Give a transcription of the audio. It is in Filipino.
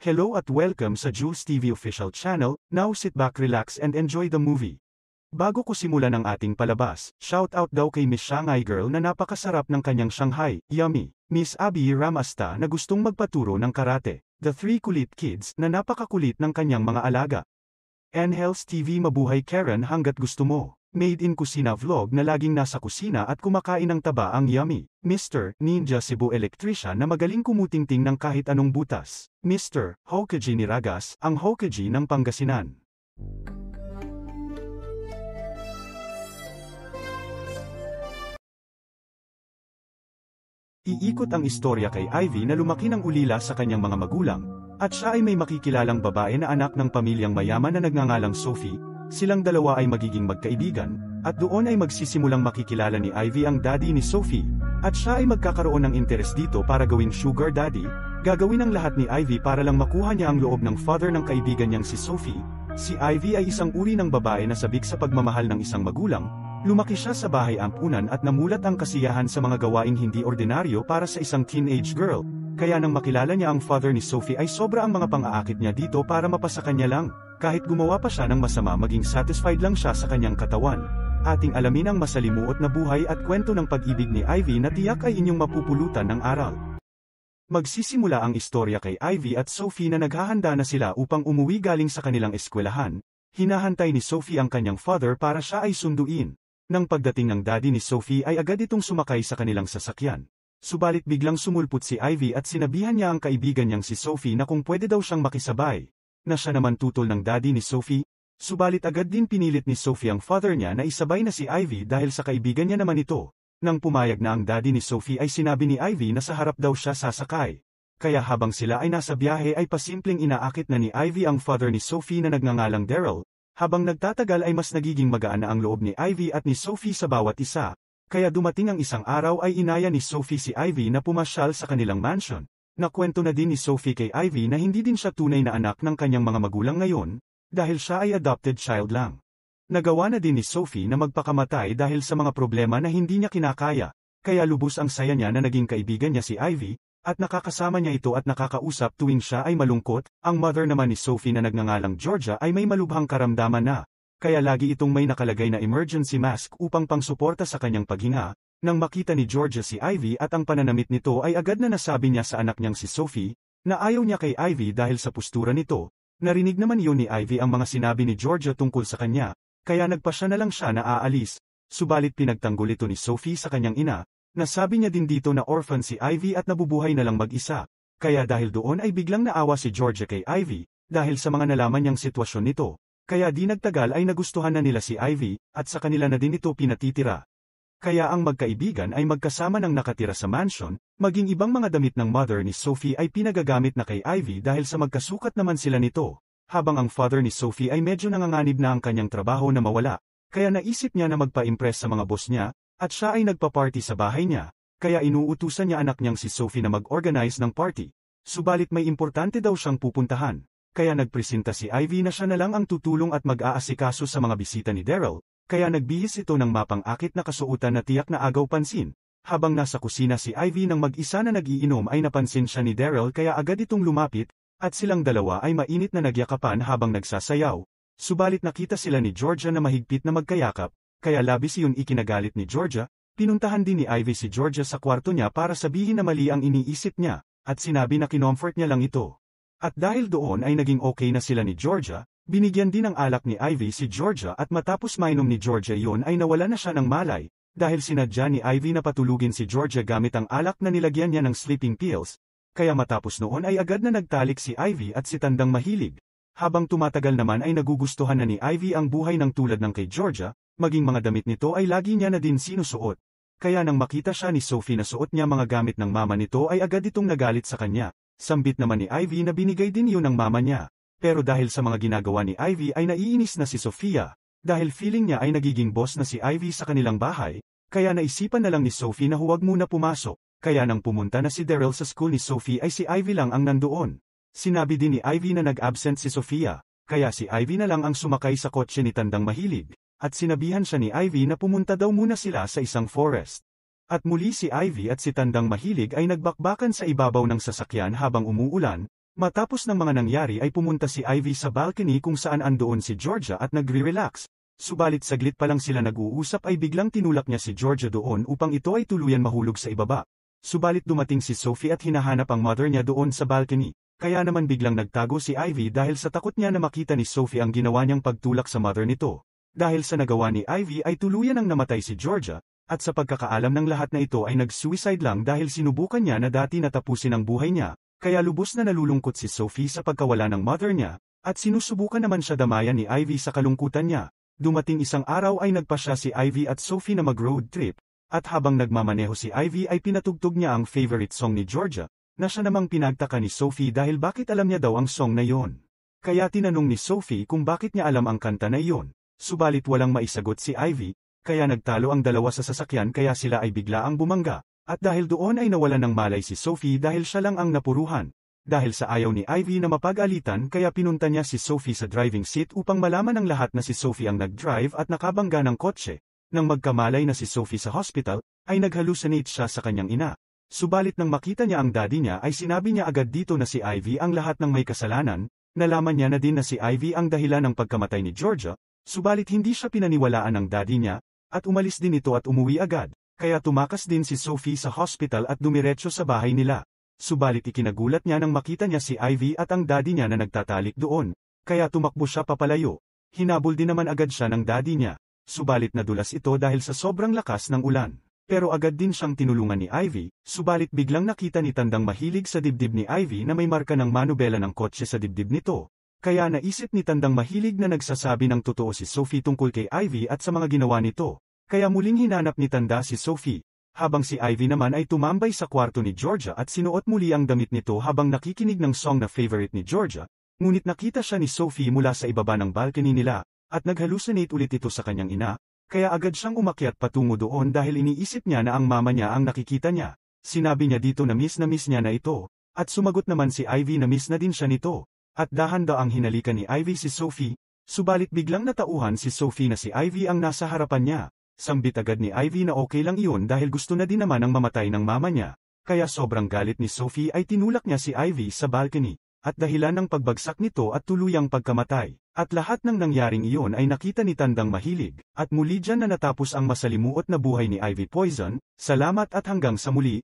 Hello at welcome sa Jules TV official channel, now sit back relax and enjoy the movie. Bago ko simulan ang ating palabas, shout out daw kay Miss Shanghai Girl na napakasarap ng kanyang Shanghai, yummy. Miss Abby Ramasta na gustong magpaturo ng karate. The Three Kulit Kids na napakakulit ng kanyang mga alaga. NHLS TV Mabuhay Karen hanggat gusto mo. Made in Kusina Vlog na laging nasa kusina at kumakain ng taba ang yummy. Mr. Ninja Cebu Electrician na magaling kumutingting ng kahit anong butas. Mr. Hokaji Niragas, ang Hokage ng Pangasinan. Iikot ang istorya kay Ivy na lumaki ng ulila sa kanyang mga magulang, at siya ay may makikilalang babae na anak ng pamilyang mayaman na nagngangalang Sophie, silang dalawa ay magiging magkaibigan, at doon ay magsisimulang makikilala ni Ivy ang daddy ni Sophie, at siya ay magkakaroon ng interes dito para gawing sugar daddy, gagawin ang lahat ni Ivy para lang makuha niya ang loob ng father ng kaibigan niyang si Sophie, si Ivy ay isang uri ng babae na sabik sa pagmamahal ng isang magulang, lumaki siya sa bahay ampunan at namulat ang kasiyahan sa mga gawaing hindi ordinaryo para sa isang teenage girl, kaya nang makilala niya ang father ni Sophie ay sobra ang mga pang-aakit niya dito para mapasa kanya lang, kahit gumawa pa siya ng masama maging satisfied lang siya sa kanyang katawan. Ating alamin ang masalimuot na buhay at kwento ng pag-ibig ni Ivy na tiyak ay inyong mapupulutan ng aral. Magsisimula ang istorya kay Ivy at Sophie na naghahanda na sila upang umuwi galing sa kanilang eskwelahan, hinahantay ni Sophie ang kanyang father para siya ay sunduin. Nang pagdating ng daddy ni Sophie ay agad itong sumakay sa kanilang sasakyan. Subalit biglang sumulpot si Ivy at sinabihan niya ang kaibigan niyang si Sophie na kung pwede daw siyang makisabay, na siya naman tutol ng daddy ni Sophie, subalit agad din pinilit ni Sophie ang father niya na isabay na si Ivy dahil sa kaibigan niya naman ito. Nang pumayag na ang daddy ni Sophie ay sinabi ni Ivy na sa harap daw siya sasakay. Kaya habang sila ay nasa biyahe ay pasimpleng inaakit na ni Ivy ang father ni Sophie na nagngangalang Daryl, habang nagtatagal ay mas nagiging magaan na ang loob ni Ivy at ni Sophie sa bawat isa, kaya dumating ang isang araw ay inaya ni Sophie si Ivy na pumasyal sa kanilang mansion. Nakwento na din ni Sophie kay Ivy na hindi din siya tunay na anak ng kanyang mga magulang ngayon, dahil siya ay adopted child lang. Nagawa na din ni Sophie na magpakamatay dahil sa mga problema na hindi niya kinakaya, kaya lubos ang saya niya na naging kaibigan niya si Ivy, at nakakasama niya ito at nakakausap tuwing siya ay malungkot, ang mother naman ni Sophie na nagnangalang Georgia ay may malubhang karamdaman na, kaya lagi itong may nakalagay na emergency mask upang pangsuporta sa kanyang paghinga, nang makita ni Georgia si Ivy at ang pananamit nito ay agad na nasabi niya sa anak niyang si Sophie, na ayaw niya kay Ivy dahil sa postura nito. Narinig naman yun ni Ivy ang mga sinabi ni Georgia tungkol sa kanya, kaya nagpa siya na lang siya na aalis. Subalit pinagtanggol ito ni Sophie sa kanyang ina, nasabi niya din dito na orphan si Ivy at nabubuhay na lang mag-isa. Kaya dahil doon ay biglang naawa si Georgia kay Ivy, dahil sa mga nalaman niyang sitwasyon nito. Kaya di nagtagal ay nagustuhan na nila si Ivy, at sa kanila na din ito pinatitira. Kaya ang magkaibigan ay magkasama ng nakatira sa mansion, maging ibang mga damit ng mother ni Sophie ay pinagagamit na kay Ivy dahil sa magkasukat naman sila nito, habang ang father ni Sophie ay medyo nanganganib na ang kanyang trabaho na mawala, kaya naisip niya na magpa-impress sa mga boss niya, at siya ay nagpa-party sa bahay niya, kaya inuutusan niya anak niyang si Sophie na mag-organize ng party, subalit may importante daw siyang pupuntahan kaya nagpresenta si Ivy na siya na lang ang tutulong at mag-aasikaso sa mga bisita ni Daryl, kaya nagbihis ito ng mapang-akit na kasuotan na tiyak na agaw pansin, habang nasa kusina si Ivy nang mag-isa na nagiinom ay napansin siya ni Daryl kaya agad itong lumapit, at silang dalawa ay mainit na nagyakapan habang nagsasayaw, subalit nakita sila ni Georgia na mahigpit na magkayakap, kaya labis iyon ikinagalit ni Georgia, pinuntahan din ni Ivy si Georgia sa kwarto niya para sabihin na mali ang iniisip niya, at sinabi na kinomfort niya lang ito. At dahil doon ay naging okay na sila ni Georgia, binigyan din ng alak ni Ivy si Georgia at matapos mainom ni Georgia yon ay nawala na siya ng malay, dahil sinadya ni Ivy na patulugin si Georgia gamit ang alak na nilagyan niya ng sleeping pills, kaya matapos noon ay agad na nagtalik si Ivy at si Tandang mahilig. Habang tumatagal naman ay nagugustuhan na ni Ivy ang buhay ng tulad ng kay Georgia, maging mga damit nito ay lagi niya na din sinusuot. Kaya nang makita siya ni Sophie na suot niya mga gamit ng mama nito ay agad itong nagalit sa kanya. Sambit naman ni Ivy na binigay din yun ng mama niya. Pero dahil sa mga ginagawa ni Ivy ay naiinis na si Sofia, dahil feeling niya ay nagiging boss na si Ivy sa kanilang bahay, kaya naisipan na lang ni Sophie na huwag muna pumasok, kaya nang pumunta na si Daryl sa school ni Sophie ay si Ivy lang ang nandoon. Sinabi din ni Ivy na nag-absent si Sofia, kaya si Ivy na lang ang sumakay sa kotse ni Tandang Mahilig, at sinabihan siya ni Ivy na pumunta daw muna sila sa isang forest. At muli si Ivy at si Tandang Mahilig ay nagbakbakan sa ibabaw ng sasakyan habang umuulan, matapos ng mga nangyari ay pumunta si Ivy sa balcony kung saan andoon si Georgia at nagre-relax, subalit saglit pa lang sila nag-uusap ay biglang tinulak niya si Georgia doon upang ito ay tuluyan mahulog sa ibaba. Subalit dumating si Sophie at hinahanap ang mother niya doon sa balcony, kaya naman biglang nagtago si Ivy dahil sa takot niya na makita ni Sophie ang ginawa niyang pagtulak sa mother nito. Dahil sa nagawa ni Ivy ay tuluyan ang namatay si Georgia, at sa pagkakaalam ng lahat na ito ay nag-suicide lang dahil sinubukan niya na dati natapusin ang buhay niya, kaya lubos na nalulungkot si Sophie sa pagkawala ng mother niya, at sinusubukan naman siya damayan ni Ivy sa kalungkutan niya. Dumating isang araw ay nagpa siya si Ivy at Sophie na mag-road trip, at habang nagmamaneho si Ivy ay pinatugtog niya ang favorite song ni Georgia, na siya namang pinagtaka ni Sophie dahil bakit alam niya daw ang song na yon. Kaya tinanong ni Sophie kung bakit niya alam ang kanta na iyon, subalit walang maisagot si Ivy, kaya nagtalo ang dalawa sa sasakyan kaya sila ay biglaang bumangga, at dahil doon ay nawalan ng malay si Sophie dahil siya lang ang napuruhan. Dahil sa ayaw ni Ivy na mapag-alitan kaya pinunta niya si Sophie sa driving seat upang malaman ng lahat na si Sophie ang nag-drive at nakabangga ng kotse. Nang magkamalay na si Sophie sa hospital, ay nag-hallucinate siya sa kanyang ina. Subalit nang makita niya ang daddy niya ay sinabi niya agad dito na si Ivy ang lahat ng may kasalanan, nalaman niya na din na si Ivy ang dahilan ng pagkamatay ni Georgia, subalit hindi siya pinaniwalaan ng daddy niya, at umalis din ito at umuwi agad, kaya tumakas din si Sophie sa hospital at dumiretso sa bahay nila. Subalit ikinagulat niya nang makita niya si Ivy at ang daddy niya na nagtatalik doon, kaya tumakbo siya papalayo. Hinabol din naman agad siya ng daddy niya, subalit nadulas ito dahil sa sobrang lakas ng ulan. Pero agad din siyang tinulungan ni Ivy, subalit biglang nakita ni Tandang mahilig sa dibdib ni Ivy na may marka ng manubela ng kotse sa dibdib nito, kaya naisip ni Tandang mahilig na nagsasabi ng totoo si Sophie tungkol kay Ivy at sa mga ginawa nito. Kaya muling hinanap ni Tanda si Sophie, habang si Ivy naman ay tumambay sa kwarto ni Georgia at sinuot muli ang damit nito habang nakikinig ng song na favorite ni Georgia, ngunit nakita siya ni Sophie mula sa ibaba ng balcony nila, at naghalusinate ulit ito sa kanyang ina, kaya agad siyang umakyat patungo doon dahil iniisip niya na ang mama niya ang nakikita niya. Sinabi niya dito na miss na miss niya na ito, at sumagot naman si Ivy na miss na din siya nito at dahan-daang hinalika ni Ivy si Sophie, subalit biglang natauhan si Sophie na si Ivy ang nasa harapan niya. Sambit agad ni Ivy na okay lang iyon dahil gusto na din naman ang mamatay ng mama niya, kaya sobrang galit ni Sophie ay tinulak niya si Ivy sa balcony, at dahilan ng pagbagsak nito at tuluyang pagkamatay. At lahat ng nangyaring iyon ay nakita ni Tandang Mahilig, at muli dyan na natapos ang masalimuot na buhay ni Ivy Poison, salamat at hanggang sa muli.